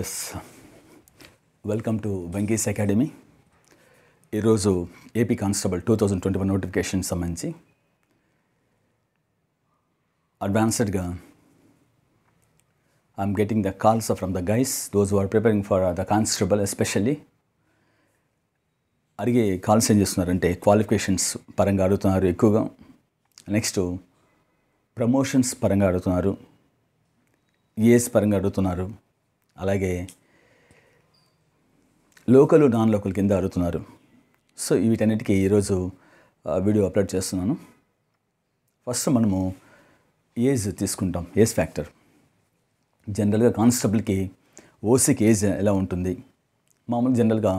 Yes welcome to Venky's academy ఈరోజు AP constable two thousand twenty one notification సంబంధించి అడ్వాన్స్డ్గా I'm getting the calls from the guys those are preparing for the constable especially అడిగే calls ఏం చేస్తున్నారంటే qualifications పరంగా అడుగుతున్నారు ఎక్కువగా నెక్స్ట్ ప్రమోషన్స్ పరంగా అడుగుతున్నారు ఏజ్ పరంగా అడుగుతున్నారు అలాగే లోకలు నాన్ లోకల్ కింద అడుగుతున్నారు సో వీటన్నిటికీ ఈరోజు వీడియో అప్లోడ్ చేస్తున్నాను ఫస్ట్ మనము ఏజ్ తీసుకుంటాం ఏజ్ ఫ్యాక్టర్ జనరల్గా కానిస్టేబుల్కి ఓసీకి ఏజ్ ఎలా ఉంటుంది మామూలు జనరల్గా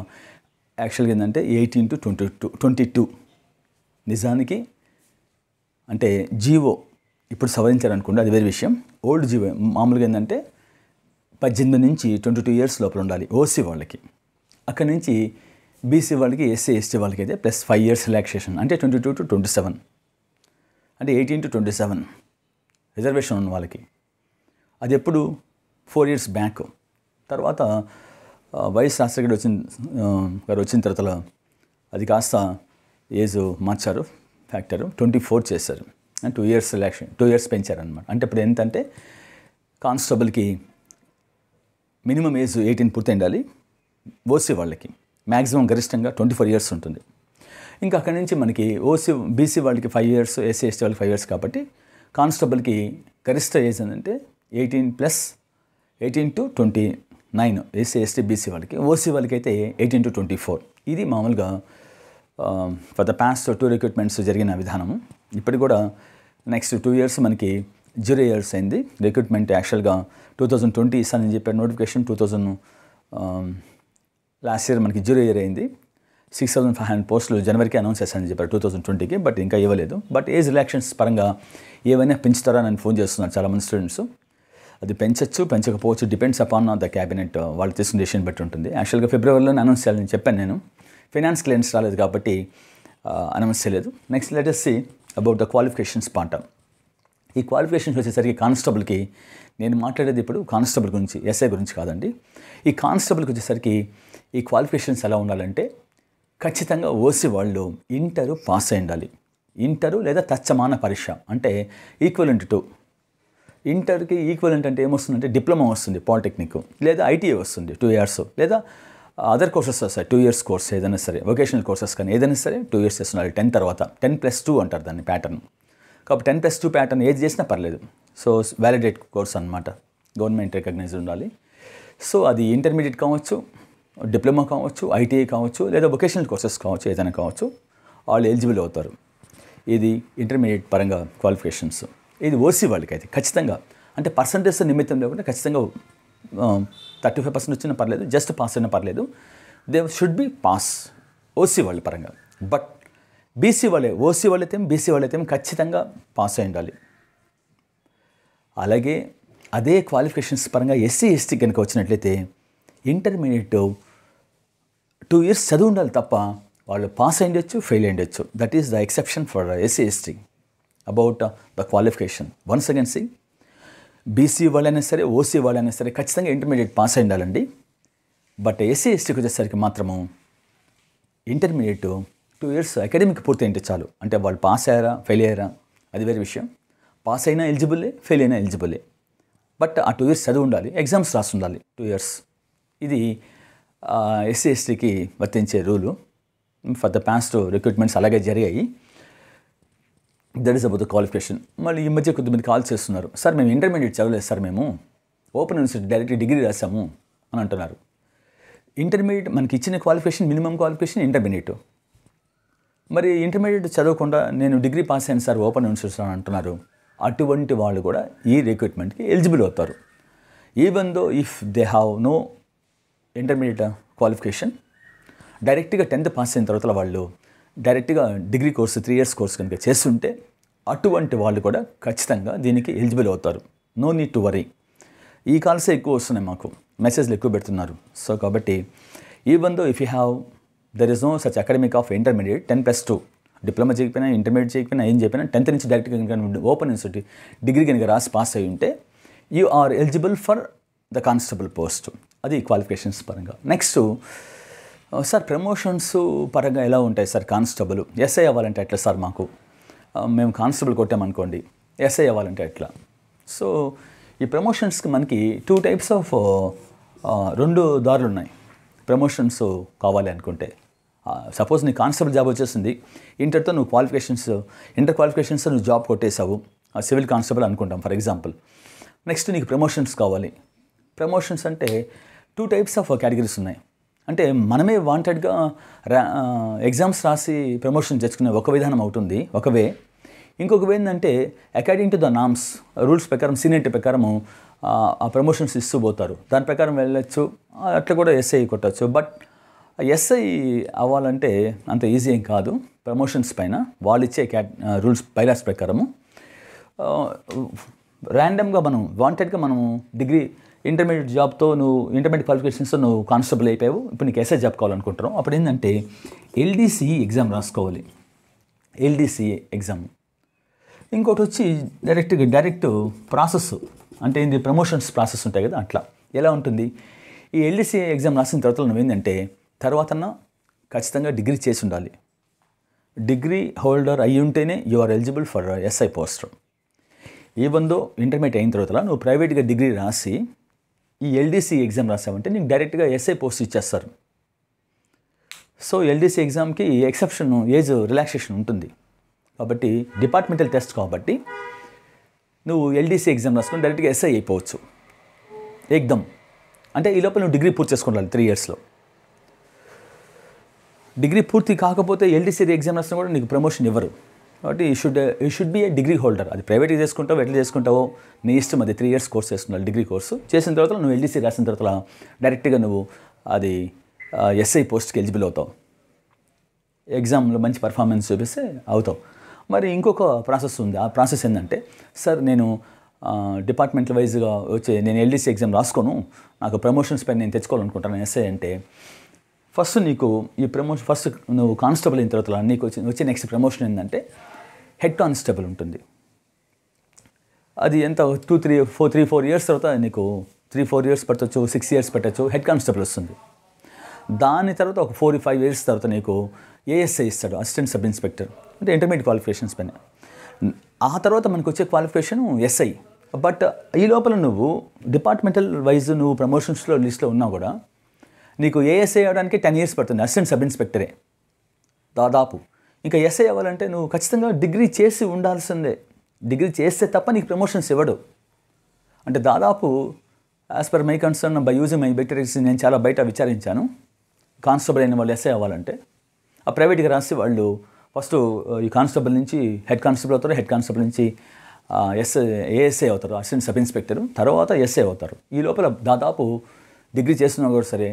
యాక్చువల్గా ఏంటంటే eighteen to twenty two twenty two నిజానికి అంటే జీవో ఇప్పుడు సవరించారనుకోండి అది వేరే విషయం ఓల్డ్ జీవో మామూలుగా ఏంటంటే పద్దెనిమిది నుంచి ట్వంటీ టూ ఇయర్స్ లోపల ఉండాలి ఓసీ వాళ్ళకి అక్కడి నుంచి బీసీ వాళ్ళకి ఎస్సీ ఎస్టీ వాళ్ళకి అయితే ప్లస్ ఫైవ్ ఇయర్స్ రిలాక్సేషన్ అంటే twenty two to twenty seven అంటే eighteen to twenty seven reservation ఉన్న వాళ్ళకి అది ఎప్పుడు ఫోర్ ఇయర్స్ బ్యాక్ తర్వాత వైఎస్ గారు వచ్చిన గారు వచ్చిన తర్వాత అది కాస్త ఏజ్ మార్చారు ఫ్యాక్టర్ ట్వంటీ ఫోర్ చేశారు and two years relaxation two years పెంచారు అనమాట అంటే ఇప్పుడు ఎంతంటే కానిస్టేబుల్కి మినిమం ఏజ్ ఎయిటీన్ పూర్తి ఉండాలి ఓసీ వాళ్ళకి మ్యాక్సిమం గరిష్టంగా ట్వంటీ ఫోర్ ఇయర్స్ ఉంటుంది ఇంకా అక్కడి నుంచి మనకి ఓసీ బీసీ వాళ్ళకి ఫైవ్ ఇయర్స్ ఎస్సీ ఎస్టీ వాళ్ళకి ఫైవ్ ఇయర్స్ కాబట్టి కానిస్టేబుల్కి గరిష్ట ఏజ్ ఏంటంటే eighteen plus eighteen to twenty nine SC ST BC వాళ్ళకి ఓసీ వాళ్ళకి అయితే ఎయిటీన్ టు ట్వంటీ ఫోర్ ఇది మామూలుగా for the past two recruitments జరిగిన విధానము ఇప్పటికి కూడా నెక్స్ట్ టూ ఇయర్స్ మనకి జీరో ఇయర్స్ అయింది రిక్రూట్మెంట్ యాక్చువల్గా టూ థౌజండ్ ట్వంటీ ఇస్తానని చెప్పారు notification two thousand last year మనకి జీరో ఇయర్ అయింది సిక్స్ థౌసండ్ ఫైవ్ హండ్రెడ్ పోస్టులు జనవరికి అనౌన్స్ చేస్తానని చెప్పారు టూ థౌసండ్ ట్వంటీకి బట్ ఇంకా ఇవ్వలేదు బట్ ఏజ్ రిలాక్షన్స్ పరంగా ఏవైనా పెంచుతారా నేను ఫోన్ చేస్తున్నాను చాలామంది స్టూడెంట్స్ అది పెంచచ్చు పెంచకపోవచ్చు డిపెండ్స్ అపాన్ ద క్యాబినెట్ వాళ్ళు తీసుకున్న డెసిషన్ బట్టి ఉంటుంది యాక్చువల్గా ఫిబ్రవరిలోనే అనౌన్స్ చేయాలని చెప్పాను నేను ఫైనాన్స్ క్లియర్స్ రాలేదు కాబట్టి uh, అనౌన్స్ చేయలేదు next let us see about the qualifications పాంటాం ఈ క్వాలిఫికేషన్స్ వచ్చేసరికి కానిస్టేబుల్కి నేను మాట్లాడేది ఇప్పుడు కానిస్టేబుల్ గురించి ఎస్ఐ గురించి కాదండి ఈ కానిస్టేబుల్కి వచ్చేసరికి ఈ క్వాలిఫికేషన్స్ ఎలా ఉండాలంటే ఖచ్చితంగా ఓసి వాళ్ళు ఇంటరు పాస్ అయి ఉండాలి ఇంటరు లేదా తచ్చమాన పరీక్ష అంటే ఈక్వలెంట్ టు ఇంటర్కి ఈక్వలెంట్ అంటే ఏమొస్తుందంటే డిప్లొమా వస్తుంది పాలిటెక్నిక్ లేదా ఐటీఐ వస్తుంది టూ ఇయర్స్ లేదా అదర్ కోర్సెస్ వస్తాయి టూ ఇయర్స్ కోర్స్ ఏదైనా సరే వొకేషనల్ కోర్సెస్ కానీ ఏదైనా సరే టూ ఇయర్స్ చేస్తున్నారు టెన్ తర్వాత టెన్ ప్లస్ టూ అంటారు దాన్ని ప్యాటర్న్ కాబట్టి టెన్ ప్లస్ టూ ప్యాటర్న్ ఏది చేసినా పర్లేదు సో వ్యాలిడేట్ కోర్స్ అనమాట గవర్నమెంట్ రికగ్నైజ్ ఉండాలి సో అది ఇంటర్మీడియట్ కావచ్చు డిప్లొమా కావచ్చు ఐటీఐ కావచ్చు లేదా వొకేషనల్ కోర్సెస్ కావచ్చు ఏదైనా కావచ్చు వాళ్ళు ఎలిజిబుల్ అవుతారు ఇది ఇంటర్మీడియట్ పరంగా క్వాలిఫికేషన్స్ ఇది ఓసీ వాళ్ళకైతే ఖచ్చితంగా అంటే పర్సంటేజ్ నిమిత్తం లేకుండా ఖచ్చితంగా థర్టీ ఫైవ్ పర్సెంట్ వచ్చినా పర్లేదు జస్ట్ పాస్ అయినా పర్లేదు they should be pass OC వాళ్ళ పరంగా బట్ బీసీ వాళ్ళే ఓసీ వాళ్ళైతే బీసీ వాళ్ళైతే ఖచ్చితంగా పాస్ అయి ఉండాలి అలాగే అదే క్వాలిఫికేషన్స్ పరంగా ఎస్సీ ఎస్టీ కనుక వచ్చినట్లయితే ఇంటర్మీడియట్ టూ ఇయర్స్ చదువు ఉండాలి తప్ప వాళ్ళు పాస్ ఉండొచ్చు ఫెయిల్ అయ్యొచ్చు that is the exception for SC ST about the qualification once again see BC వాళ్ళైనా సరే ఓసీ వాళ్ళైనా సరే ఖచ్చితంగా ఇంటర్మీడియట్ పాస్ అయి ఉండాలండి బట్ ఎస్సీ ఎస్టీకి వచ్చేసరికి మాత్రము ఇంటర్మీడియట్ టూ ఇయర్స్ అకాడమిక్ పూర్తి అంటే చాలు అంటే వాళ్ళు పాస్ అయ్యారా ఫెయిల్ అయ్యారా అది వేరే విషయం పాస్ అయినా ఎలిజిబుల్లే ఫెయిల్ అయినా ఎలిజిబులే బట్ ఆ టూ ఇయర్స్ చదివి ఉండాలి ఎగ్జామ్స్ రాసి ఉండాలి టూ ఇయర్స్ ఇది ఎస్సీ ఎస్టీకి వర్తించే rule for the past recruitments అలాగే జరిగాయి that is about the qualification మళ్ళీ ఈ మధ్య కొద్దిమంది కాల్ చేస్తున్నారు సార్ మేము ఇంటర్మీడియట్ చదవలేదు సార్ మేము ఓపెన్ యూనివర్సిటీ డైరెక్ట్ డిగ్రీ రాసాము అని అంటున్నారు ఇంటర్మీడియట్ మనకి ఇచ్చిన క్వాలిఫికేషన్ మినిమం క్వాలిఫికేషన్ ఇంటర్మీడియట్ మరి ఇంటర్మీడియట్ చదవకుండా నేను డిగ్రీ పాస్ అయిన సార్ ఓపెన్ అని అంటున్నారు అటువంటి వాళ్ళు కూడా ఈ రిక్రూట్మెంట్కి ఎలిజిబుల్ అవుతారు even though if they have no intermediate qualification డైరెక్ట్గా టెన్త్ పాస్ అయిన తర్వాత వాళ్ళు డైరెక్ట్గా degree course three years course కనుక చేస్తుంటే అటువంటి వాళ్ళు కూడా ఖచ్చితంగా దీనికి ఎలిజిబుల్ అవుతారు నో నీడ్ టు వరీ ఈ కాల్సే ఎక్కువ వస్తున్నాయి మాకు మెసేజ్లు ఎక్కువ పెడుతున్నారు సో కాబట్టి even though if you have there is no such academic of intermediate ten plus two diploma చేయకపోయినా ఇంటర్మీడియట్ చేయకపోయినా ఏం చెప్పినా టెన్త్ నుంచి డైరెక్ట్ కనుక ఓపెన్ ఇన్స్టిట్యూట్ డిగ్రీ కనుక రాసి పాస్ అయి ఉంటే you are eligible for the constable post అది క్వాలిఫికేషన్స్ పరంగా నెక్స్ట్ సార్ ప్రమోషన్స్ పరంగా ఎలా ఉంటాయి సార్ కానిస్టేబుల్ ఎస్ఐ అవ్వాలంటే ఎట్లా సార్ మాకు uh, మేము కానిస్టేబుల్ కొట్టామనుకోండి ఎస్ఐ అవ్వాలంటే ఎట్లా సో ఈ ప్రమోషన్స్కి మనకి టూ టైప్స్ ఆఫ్ రెండు దారులు ఉన్నాయి ప్రమోషన్స్ కావాలి అనుకుంటే సపోజ్ నీ కానిస్టేబుల్ జాబ్ వచ్చేసింది ఇంటర్తో నువ్వు క్వాలిఫికేషన్స్ ఇంటర్ క్వాలిఫికేషన్స్ నువ్వు జాబ్ కొట్టేశావు సివిల్ కానిస్టేబుల్ అనుకుంటాం ఫర్ ఎగ్జాంపుల్ నెక్స్ట్ నీకు ప్రమోషన్స్ కావాలి ప్రమోషన్స్ అంటే టూ టైప్స్ ఆఫ్ కేటగిరీస్ ఉన్నాయి అంటే మనమే వాంటెడ్గా ఎగ్జామ్స్ రాసి ప్రమోషన్ తెచ్చుకునే ఒక విధానం అవుతుంది ఒక వే ఇంకొక ఏంటంటే according to the norms rules ప్రకారం సీనియర్టీ ప్రకారము ఆ ప్రమోషన్స్ ఇస్తూ పోతారు దాని ప్రకారం వెళ్ళొచ్చు అట్లా కూడా ఎస్ఐ కొట్టచ్చు బట్ ఎస్ఐ అవ్వాలంటే అంత ఈజీ ఏం కాదు ప్రమోషన్స్ పైన వాళ్ళు ఇచ్చే క్యాట్ రూల్స్ బైలాస్ ప్రకారము ర్యాండమ్గా మనం వాంటెడ్గా మనం డిగ్రీ ఇంటర్మీడియట్ జాబ్తో నువ్వు ఇంటర్మీడియట్ క్వాలిఫికేషన్స్తో నువ్వు కానిస్టేబుల్ అయిపోయావు ఇప్పుడు నీకు ఎస్ఐ జాబ్ కావాలనుకుంటున్నావు అప్పుడు ఏంటంటే ఎల్డీసీఈ ఎగ్జామ్ రాసుకోవాలి ఎల్డీసీఏ ఎగ్జామ్ ఇంకోటి వచ్చి డైరెక్ట్గా డైరెక్ట్ ప్రాసెస్ అంటే ఇది ప్రమోషన్స్ ప్రాసెస్ ఉంటాయి కదా అట్లా ఎలా ఉంటుంది ఈ ఎల్డీసీఏ ఎగ్జామ్ రాసిన తర్వాత నువ్వేంటంటే తర్వాతన ఖచ్చితంగా డిగ్రీ చేసి ఉండాలి డిగ్రీ హోల్డర్ అయి ఉంటేనే you are eligible for SI post ఏ బందో ఇంటర్మీడియట్ అయిన తర్వాత నువ్వు ప్రైవేట్గా డిగ్రీ రాసి ఈ ఎల్డీసీ ఎగ్జామ్ రాసావంటే నీకు డైరెక్ట్గా ఎస్ఐ పోస్ట్ ఇచ్చేస్తారు సో ఎల్డీసీ ఎగ్జామ్కి ఎక్సెప్షన్ ఏజ్ రిలాక్సేషన్ ఉంటుంది కాబట్టి డిపార్ట్మెంటల్ టెస్ట్ కాబట్టి నువ్వు ఎల్డీసీ ఎగ్జామ్ రాసుకొని డైరెక్ట్గా ఎస్ఐ అయిపోవచ్చు ఎగ్దమ్ అంటే ఈ లోపల నువ్వు డిగ్రీ పూర్తి చేసుకుంటాను త్రీ ఇయర్స్లో డిగ్రీ పూర్తి కాకపోతే ఎల్డీసీ ఎగ్జామ్ రాసినా కూడా నీకు ప్రమోషన్ ఇవ్వరు కాబట్టి he should he should be a degree holder అది ప్రైవేట్గా చేసుకుంటావు ఎట్లా చేసుకుంటావో నీ ఇష్టం అది త్రీ ఇయర్స్ కోర్స్ చేస్తున్నావు డిగ్రీ కోర్సు చేసిన తర్వాత నువ్వు ఎల్డీసీ రాసిన తర్వాత డైరెక్ట్గా నువ్వు అది ఎస్ఐ పోస్ట్కి ఎలిజిబుల్ అవుతావు ఎగ్జామ్లో మంచి పర్ఫార్మెన్స్ చూపిస్తే అవుతావు మరి ఇంకొక ప్రాసెస్ ఉంది ఆ ప్రాసెస్ ఏంటంటే సార్ నేను డిపార్ట్మెంట్ వైజ్గా వచ్చే నేను ఎల్డీసీ ఎగ్జామ్ రాసుకోను నాకు ప్రమోషన్స్ పైన నేను తెచ్చుకోవాలనుకుంటాను ఎస్ఐ అంటే ఫస్ట్ నీకు ఈ ప్రమోషన్ ఫస్ట్ నువ్వు కానిస్టేబుల్ అయిన తర్వాత నీకు వచ్చి వచ్చే నెక్స్ట్ ప్రమోషన్ ఏంటంటే హెడ్ కానిస్టేబుల్ ఉంటుంది అది ఎంత two three four three four years తర్వాత నీకు త్రీ ఫోర్ ఇయర్స్ పెట్టచ్చు సిక్స్ ఇయర్స్ పెట్టచ్చు హెడ్ కానిస్టేబుల్ వస్తుంది దాని తర్వాత ఒక ఫోర్ ఫైవ్ ఇయర్స్ తర్వాత నీకు ఏఎస్ఐ ఇస్తాడు అసిస్టెంట్ సబ్ ఇన్స్పెక్టర్ అంటే ఇంటర్మీడియట్ క్వాలిఫికేషన్స్ పైన ఆ తర్వాత మనకు వచ్చే క్వాలిఫికేషన్ ఎస్ఐ బట్ ఈ లోపల నువ్వు డిపార్ట్మెంటల్ వైజ్ నువ్వు ప్రమోషన్స్లో లిస్ట్లో ఉన్నా కూడా నీకు ఏఎస్ఐ అవ్వడానికి టెన్ ఇయర్స్ పడుతుంది అసిస్టెంట్ సబ్ ఇన్స్పెక్టరే దాదాపు ఇంకా ఎస్ఐ అవ్వాలంటే నువ్వు ఖచ్చితంగా డిగ్రీ చేసి ఉండాల్సిందే డిగ్రీ చేస్తే తప్ప నీకు ప్రమోషన్స్ ఇవ్వడు అంటే దాదాపు as per my concern by using my victories నేను చాలా బయట విచారించాను కానిస్టేబుల్ అయిన వాళ్ళు ఎస్ఐ అవ్వాలంటే ఆ ప్రైవేట్గా రాసి వాళ్ళు ఫస్ట్ uh, ఈ కానిస్టేబుల్ నుంచి హెడ్ కానిస్టేబుల్ అవుతారు హెడ్ కానిస్టేబుల్ నుంచి ఎస్ ఏఎస్ఐ అవుతారు అసిస్టెంట్ సబ్ ఇన్స్పెక్టర్ తర్వాత ఎస్ఐ అవుతారు ఈ లోపల దాదాపు డిగ్రీ చేస్తున్నా కూడా సరే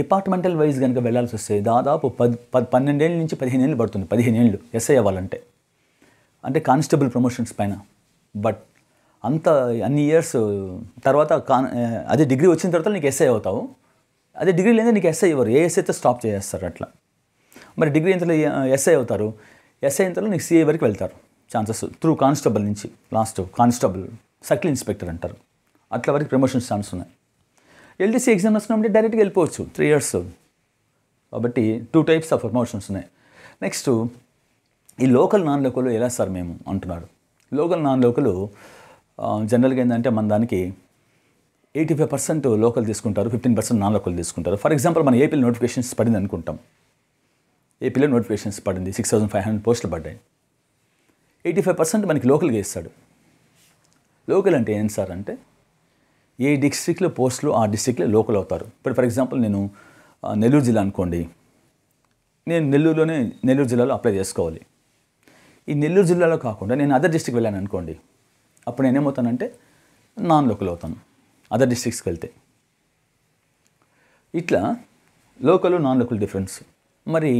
డిపార్ట్మెంటల్ వైజ్ కనుక వెళ్లాల్సి వస్తే దాదాపు పది పది పన్నెండేళ్ళ నుంచి పదిహేను ఏళ్ళు పడుతుంది పదిహేను ఏళ్ళు ఎస్ఐ అవ్వాలంటే అంటే కానిస్టేబుల్ ప్రమోషన్స్ పైన బట్ అంత అన్ని ఇయర్స్ తర్వాత కాన్ అదే డిగ్రీ వచ్చిన తర్వాత నీకు ఎస్ఐ అవుతావు అదే డిగ్రీ లేదా నీకు ఎస్ఐ ఇవ్వరు ఏ అయితే స్టాప్ చేసేస్తారు అట్లా మరి డిగ్రీ ఇంతలో ఎస్ఐ అవుతారు ఎస్ఐ ఇంతలో నీకు సిఐ వరకు వెళ్తారు ఛాన్సెస్ త్రూ కానిస్టేబుల్ నుంచి లాస్ట్ కానిస్టేబుల్ సర్కిల్ ఇన్స్పెక్టర్ అంటారు అట్లా వరకు ప్రమోషన్స్ ఛాన్స్ ఉన్నాయి ఎల్డీసీ ఎగ్జామ్ రాసుకున్నామంటే డైరెక్ట్గా వెళ్ళిపోవచ్చు త్రీ ఇయర్స్ కాబట్టి టూ టైప్స్ ఆఫ్ ప్రమోషన్స్ ఉన్నాయి నెక్స్ట్ ఈ లోకల్ నాన్ లోకల్ ఎలా సార్ మేము అంటున్నారు లోకల్ నాన్ లోకల్ జనరల్గా ఏంటంటే మన దానికి ఎయిటీ ఫైవ్ పర్సెంట్ లోకల్ తీసుకుంటారు ఫిఫ్టీన్ పర్సెంట్ నాన్ లోకల్ తీసుకుంటారు ఫర్ ఎగ్జాంపుల్ మన ఏపీలో నోటిఫికేషన్స్ పడింది అనుకుంటాం ఏపీలో నోటిఫికేషన్స్ పడింది సిక్స్ థౌసండ్ ఫైవ్ హండ్రెడ్ పోస్టులు పడ్డాయి ఎయిటీ ఫైవ్ పర్సెంట్ మనకి లోకల్గా ఇస్తాడు లోకల్ అంటే ఏం సార్ అంటే ఏ డిస్ట్రిక్ట్లో పోస్టులు ఆ డిస్టిక్లో లోకల్ అవుతారు ఇప్పుడు ఫర్ ఎగ్జాంపుల్ నేను నెల్లూరు జిల్లా అనుకోండి నేను నెల్లూరులోనే నెల్లూరు జిల్లాలో అప్లై చేసుకోవాలి ఈ నెల్లూరు జిల్లాలో కాకుండా నేను అదర్ డిస్టిక్ వెళ్ళాను అనుకోండి అప్పుడు నేనేమవుతానంటే నాన్ లోకల్ అవుతాను అదర్ డిస్ట్రిక్ట్స్కి వెళ్తే ఇట్లా లోకల్ నాన్ లోకల్ డిఫరెన్స్ మరి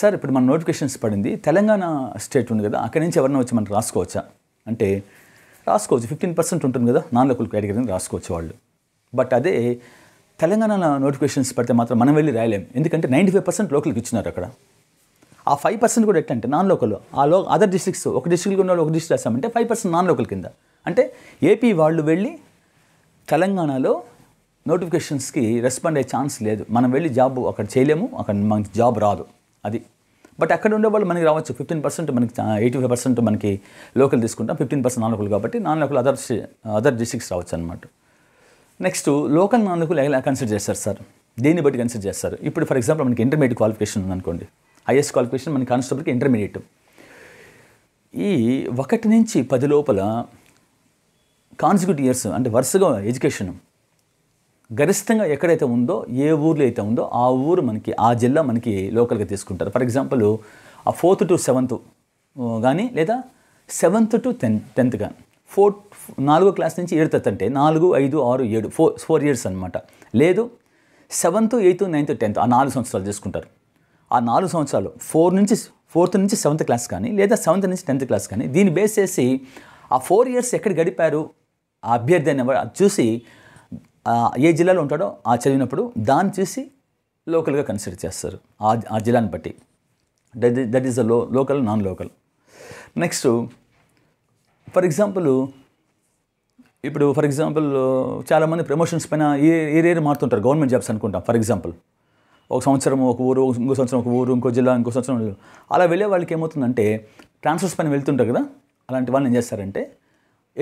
సార్ ఇప్పుడు మన నోటిఫికేషన్స్ పడింది తెలంగాణ స్టేట్ ఉంది కదా అక్కడి నుంచి ఎవరైనా వచ్చి మనం రాసుకోవచ్చా అంటే రాసుకోవచ్చు ఫిఫ్టీన్ పర్సెంట్ ఉంటుంది కదా నాన్ లోకల్ కేటగిరీని రాసుకోవచ్చు వాళ్ళు బట్ అదే తెలంగాణ నోటిఫికేషన్స్ పెడితే మాత్రం మనం వెళ్ళి రాయలేం ఎందుకంటే నైంటీ ఫైవ్ పర్సెంట్ లోకల్కి ఇచ్చినారు అక్కడ ఆ ఫైవ్ పర్సెంట్ కూడా ఎట్లంటే నాన్ లోకల్ ఆ లో అదర్ డిస్ట్రిక్ట్స్ ఒక డిస్ట్రిక్ట్ ఉన్న వాళ్ళు ఒక డిస్ట్రిక్ట్ రాస్తామంటే ఫైవ్ పర్సెంట్ నాన్ లోకల్ కింద అంటే ఏపీ వాళ్ళు వెళ్ళి తెలంగాణలో నోటిఫికేషన్స్కి రెస్పాండ్ అయ్యే ఛాన్స్ లేదు మనం వెళ్ళి జాబ్ అక్కడ చేయలేము అక్కడ మనకి జాబ్ రాదు అది బట్ అక్కడ ఉండే వాళ్ళు మనకి రావచ్చు ఫిఫ్టీన్ పర్సెంట్ మనకి ఎయిటీ ఫైవ్ పర్సెంట్ మనకి లోకల్ తీసుకుంటాం ఫిఫ్టీన్ పర్సెంట్ నాన్ లోకల్ కాబట్టి non local other other districts రావచ్చు అనమాట నెక్స్ట్ లోకల్ నాన్ లోకల్ ఎలా కన్సిడర్ చేస్తారు సార్ దీన్ని బట్టి కన్సిడర్ చేస్తారు ఇప్పుడు ఫర్ ఎగ్జాంపుల్ మనకి ఇంటర్మీడియట్ క్వాలిఫికేషన్ ఉందనుకోండి హైయెస్ట్ క్వాలిఫికేషన్ మన కానిస్టేబుల్కి ఇంటర్మీడియట్ ఈ ఒకటి నుంచి పది లోపల కాన్సిక్యూటివ్ ఇయర్స్ అంటే వరుసగా ఎడ్యుకేషన్ గరిష్టంగా ఎక్కడైతే ఉందో ఏ ఊర్లో అయితే ఉందో ఆ ఊరు మనకి ఆ జిల్లా మనకి లోకల్గా తీసుకుంటారు ఫర్ ఎగ్జాంపుల్ ఆ ఫోర్త్ టు సెవెంత్ కానీ లేదా సెవెంత్ టు టెన్త్ టెన్త్ కానీ ఫోర్త్ నాలుగో క్లాస్ నుంచి ఏడుతత్ అంటే నాలుగు ఐదు ఆరు ఏడు ఫోర్ ఫోర్ ఇయర్స్ అనమాట లేదు సెవెంత్ ఎయిత్ నైన్త్ టెన్త్ ఆ నాలుగు సంవత్సరాలు చేసుకుంటారు ఆ నాలుగు సంవత్సరాలు ఫోర్ నుంచి ఫోర్త్ నుంచి సెవెంత్ క్లాస్ కానీ లేదా సెవెంత్ నుంచి టెన్త్ క్లాస్ కానీ దీన్ని బేస్ చేసి ఆ ఫోర్ ఇయర్స్ ఎక్కడ గడిపారు ఆ అభ్యర్థి అనేవాడు చూసి ఏ జిల్లాలో ఉంటాడో ఆ చదివినప్పుడు దాన్ని చూసి లోకల్గా కన్సిడర్ చేస్తారు ఆ ఆ జిల్లాని బట్టి that is the lo local non local next for example ఇప్పుడు ఫర్ ఎగ్జాంపుల్ చాలామంది ప్రమోషన్స్ పైన ఏ ఏరియర్ మారుతుంటారు గవర్నమెంట్ జాబ్స్ అనుకుంటాం ఫర్ ఎగ్జాంపుల్ ఒక సంవత్సరం ఒక ఊరు ఇంకో సంవత్సరం ఒక ఊరు ఇంకో జిల్లా ఇంకో సంవత్సరం అలా వెళ్ళే వాళ్ళకి ఏమవుతుందంటే ట్రాన్స్ఫర్స్ పైన వెళ్తుంటారు కదా అలాంటి వాళ్ళు ఏం చేస్తారంటే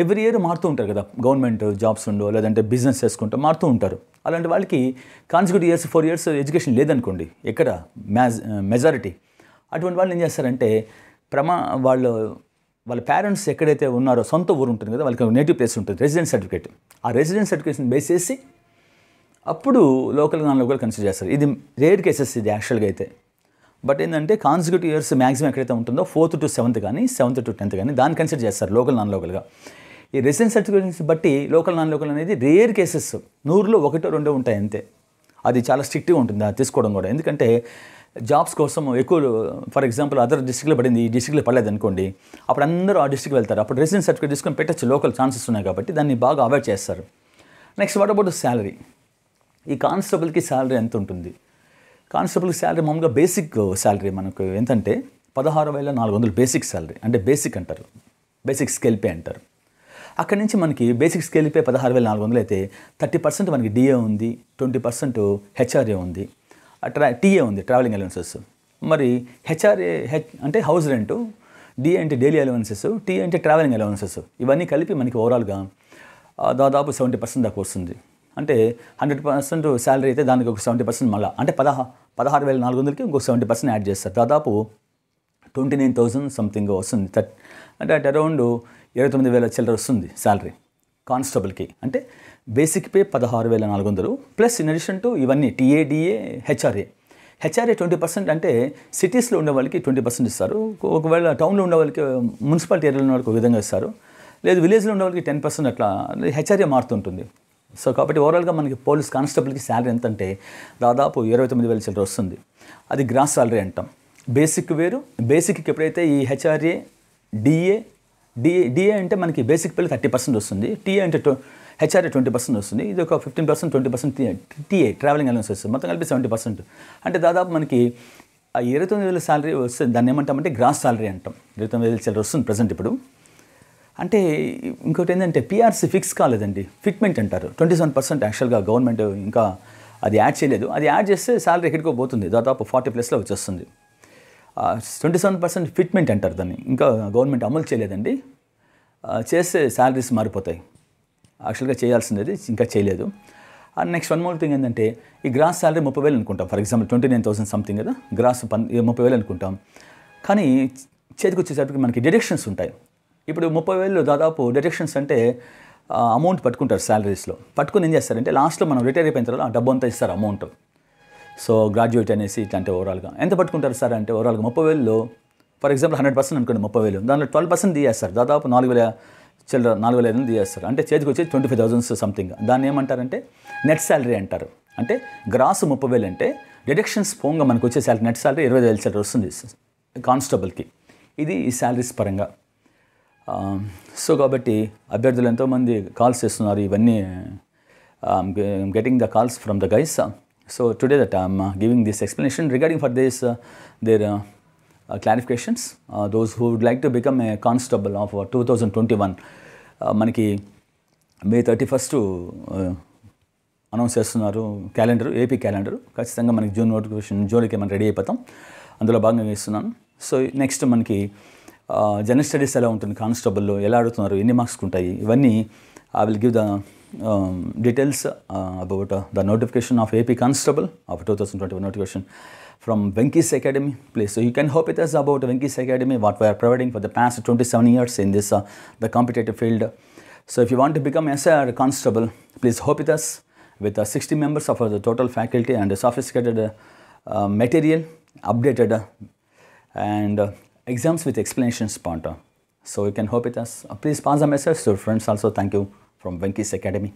ఎవ్రీ ఇయర్ మారుతూ ఉంటారు కదా గవర్నమెంట్ జాబ్స్ ఉండో లేదంటే బిజినెస్ చేసుకుంటూ మారుతూ ఉంటారు అలాంటి వాళ్ళకి consecutive years four years education లేదనుకోండి ఎక్కడ మ్యాజ్ మెజారిటీ అటువంటి వాళ్ళు ఏం చేస్తారంటే ప్రమా వాళ్ళు వాళ్ళ పేరెంట్స్ ఎక్కడైతే ఉన్నారో సొంత ఊరు ఉంటుంది కదా వాళ్ళకి నేటివ్ ప్లేస్ ఉంటుంది రెసిడెన్స్ సర్టిఫికేట్ ఆ రెసిడెన్స్ సర్టిఫికేషన్ బేస్ చేసి అప్పుడు లోకల్ నాన్ లోకల్ కన్సిడర్ చేస్తారు ఇది రేర్ కేసెస్ ఇది యాక్చువల్గా అయితే బట్ ఏంటంటే కాన్సిక్యూటివ్ ఇయర్స్ మ్యాక్సిమం ఎక్కడైతే ఉంటుందో ఫోర్త్ టు సెవెంత్ కానీ సెవెంత్ టు టెన్త్ కానీ దాన్ని కన్సిడర్ చేస్తారు లోకల్ నాన్ లోకల్గా ఈ రెసిడెన్స్ సర్టిఫికేషన్స్ బట్టి లోకల్ నాన్ లోకల్ అనేది రేర్ కేసెస్ నూరులో ఒకటో రెండో ఉంటాయి అంతే అది చాలా స్ట్రిక్ట్గా ఉంటుంది అది తీసుకోవడం కూడా ఎందుకంటే జాబ్స్ కోసం ఎక్కువ ఫర్ ఎగ్జాంపుల్ అదర్ డిస్టిక్లో పడింది ఈ డిస్టిక్లో పడలేదు అనుకోండి అప్పుడు అందరూ ఆ డిస్టిక్ వెళ్తారు అప్పుడు రెసిడెన్స్ సర్టిఫికేట్ తీసుకొని పెట్టచ్చు లోకల్ ఛాన్సెస్ ఉన్నాయి కాబట్టి దాన్ని బాగా అవాయిడ్ చేస్తారు నెక్స్ట్ వాట్ అబౌట్ శాలరీ ఈ కానిస్టేబుల్కి శాలరీ ఎంత ఉంటుంది కానిస్టేబుల్కి శాలరీ మామూలుగా బేసిక్ శాలరీ మనకు ఎంతంటే పదహారు వేల నాలుగు వందలు బేసిక్ శాలరీ అంటే బేసిక్ అంటారు బేసిక్ స్కెల్పే అంటారు అక్కడి నుంచి మనకి బేసిక్ పే పదహారు వేల నాలుగు వందలు అయితే థర్టీ పర్సెంట్ మనకి డిఏ ఉంది ట్వంటీ పర్సెంట్ హెచ్ఆర్ఏ ఉంది ట్రా టీఏ ఉంది ట్రావెలింగ్ అలవెన్సెస్ మరి హెచ్ఆర్ఏ హెచ్ అంటే హౌస్ రెంట్ డిఏ అంటే డైలీ అలవెన్సెస్ టీ అంటే ట్రావెలింగ్ అలవెన్సెస్ ఇవన్నీ కలిపి మనకి ఓవరాల్గా దాదాపు సెవెంటీ పర్సెంట్ దాకా వస్తుంది అంటే హండ్రెడ్ పర్సెంట్ శాలరీ అయితే దానికి ఒక సెవెంటీ పర్సెంట్ మళ్ళీ అంటే పదహా పదహారు వేల నాలుగు వందలకి ఇంకొక సెవెంటీ పర్సెంట్ యాడ్ చేస్తారు దాదాపు ట్వంటీ నైన్ థౌజండ్ సంథింగ్ వస్తుంది థర్ట్ అంటే అట్ అరౌండ్ ఇరవై తొమ్మిది వేల చిల్లర వస్తుంది శాలరీ కానిస్టేబుల్కి అంటే బేసిక్ పే పదహారు వేల నాలుగు వందలు ప్లస్ ఇన్ అడిషన్ టు ఇవన్నీ TA DA HRA HRA twenty percent అంటే సిటీస్లో ఉండే వాళ్ళకి ట్వంటీ పర్సెంట్ ఇస్తారు ఒకవేళ టౌన్లో ఉండే వాళ్ళకి మున్సిపాలిటీ ఏరియాలో ఉన్న వాళ్ళకి ఒక విధంగా ఇస్తారు లేదు విలేజ్లో ఉండే వాళ్ళకి టెన్ పర్సెంట్ అట్లా హెచ్ఆర్ఏ మారుతుంటుంది సో కాబట్టి ఓవరాల్గా మనకి పోలీస్ కానిస్టేబుల్కి శాలరీ ఎంత అంటే దాదాపు ఇరవై తొమ్మిది వేల చిల్లర వస్తుంది అది గ్రాస్ శాలరీ అంటాం బేసిక్ వేరు బేసిక్కి ఎప్పుడైతే ఈ హెచ్ఆర్ఏ డిఏ డిఏ డిఏ అంటే మనకి బేసిక్ పిల్లలు థర్టీ పర్సెంట్ వస్తుంది టీఏ అంటే టూ హెచ్ఆర్ఏ ట్వంటీ పర్సెంట్ వస్తుంది ఇది ఒక fifteen percent twenty percent TA travelling వస్తుంది మొత్తం కలిపి సెవెంటీ పర్సెంట్ అంటే దాదాపు మనకి ఆ ఇరవై తొమ్మిది వేల శాలరీ వస్తే దాన్ని ఏమంటామంటే గ్రాస్ శాలరీ అంటాం ఇరవై తొమ్మిది వేల శాలరీ వస్తుంది ప్రజెంట్ ఇప్పుడు అంటే ఇంకోటి ఏంటంటే పిఆర్సీ ఫిక్స్ కాలేదండి ఫిట్మెంట్ అంటారు ట్వంటీ సెవెన్ పర్సెంట్ యాక్చువల్గా గవర్నమెంట్ ఇంకా అది యాడ్ చేయలేదు అది యాడ్ చేస్తే శాలరీ ఎక్కడికో పోతుంది దాదాపు ఫార్టీ ప్లస్లో వచ్చేస్తుంది ట్వంటీ సెవెన్ పర్సెంట్ ఫిట్మెంట్ అంటారు దాన్ని ఇంకా గవర్నమెంట్ అమలు చేయలేదండి చేస్తే శాలరీస్ మారిపోతాయి యాక్చువల్గా చేయాల్సింది ఇంకా చేయలేదు and next one more thing ఏంటంటే ఈ గ్రాస్ శాలరీ ముప్పై వేలు అనుకుంటాం for example twenty nine thousand something కదా గ్రాస్ పన్ ముప్పై వేలు అనుకుంటాం కానీ చేతికి వచ్చేసరికి మనకి డిడక్షన్స్ ఉంటాయి ఇప్పుడు ముప్పై వేలు దాదాపు డిడక్షన్స్ అంటే అమౌంట్ పట్టుకుంటారు శాలరీస్లో పట్టుకుని ఏం చేస్తారంటే లాస్ట్లో మనం రిటైర్ అయిపోయిన తర్వాత ఆ డబ్బు అంతా ఇస్తారు అమౌంట్ సో గ్రాడ్యుయేట్ అనేసి అంటే ఓవరాల్గా ఎంత పట్టుకుంటారు సార్ అంటే ఓవరాల్గా ముప్పై వేలలో ఫర్ ఎగ్జాంపుల్ హండ్రెడ్ పర్సెంట్ అనుకోండి ముప్పై వేలు దానిలో ట్వెల్వ్ పర్సెంట్ తీయేస్తారు దాదాపు నాలుగు వేల చిల్లర నాలుగు వేల ఐదు వందలు తీయేస్తారు అంటే చేతికి వచ్చి ట్వంటీ ఫైవ్ థౌసండ్స్ సంథింగ్ దాన్ని ఏమంటారంటే నెట్ శాలరీ అంటారు అంటే గ్రాస్ ముప్పై వేలు అంటే డిడక్షన్స్ పోంగా మనకు వచ్చే శాలరీ నెట్ శాలరీ ఇరవై వేల శాలరీ వస్తుంది కానిస్టేబుల్కి ఇది ఈ శాలరీస్ పరంగా సో కాబట్టి అభ్యర్థులు ఎంతోమంది కాల్స్ చేస్తున్నారు ఇవన్నీ getting the calls from the guys so today that I am uh, giving this explanation regarding for this uh, their uh, uh, clarifications. Uh, those who would like to become a constable of 2021, మనకి May thirty first announce చేస్తున్నారు calendar AP calendar ఖచ్చితంగా మనకి June notification జూన్కి మనం ready అయిపోతాం అందులో భాగంగా ఇస్తున్నాను so next మనకి జనరల్ స్టడీస్ ఎలా ఉంటుంది కానిస్టేబుల్లో ఎలా అడుగుతున్నారు ఎన్ని మార్క్స్కి ఉంటాయి ఇవన్నీ I will give the um, details uh, about uh, the notification of AP Constable of 2021 notification from Venky's Academy place. So you can hope it is about Venky's Academy, what we are providing for the past 27 years in this uh, the competitive field. So if you want to become SI constable, please hope with us with 60 members of the total faculty and sophisticated material updated and exams with explanations part. So you can hope it is. us. Please pass the message to friends also. Thank you from Venki's Academy.